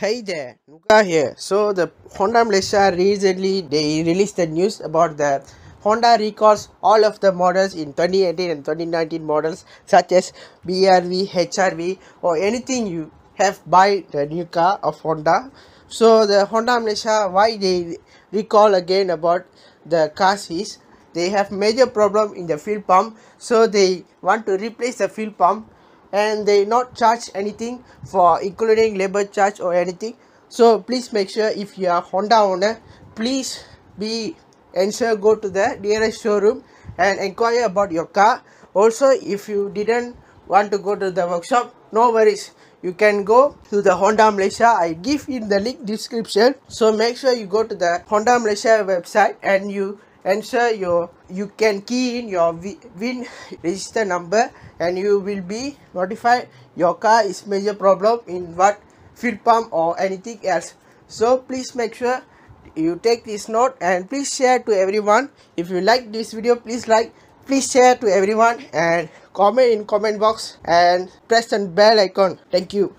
Hey there, Nuka here. So the Honda Malaysia recently they released the news about the Honda recalls all of the models in 2018 and 2019 models such as BRV, HRV or anything you have buy the new car of Honda. So the Honda Malaysia why they recall again about the cars is they have major problem in the fuel pump so they want to replace the fuel pump and they not charge anything for including labor charge or anything so please make sure if you are honda owner please be ensure go to the nearest showroom and inquire about your car also if you didn't want to go to the workshop no worries you can go to the honda malaysia i give in the link description so make sure you go to the honda malaysia website and you Ensure your you can key in your win register number and you will be notified your car is major problem in what fuel pump or anything else so please make sure you take this note and please share to everyone if you like this video please like please share to everyone and comment in comment box and press the bell icon thank you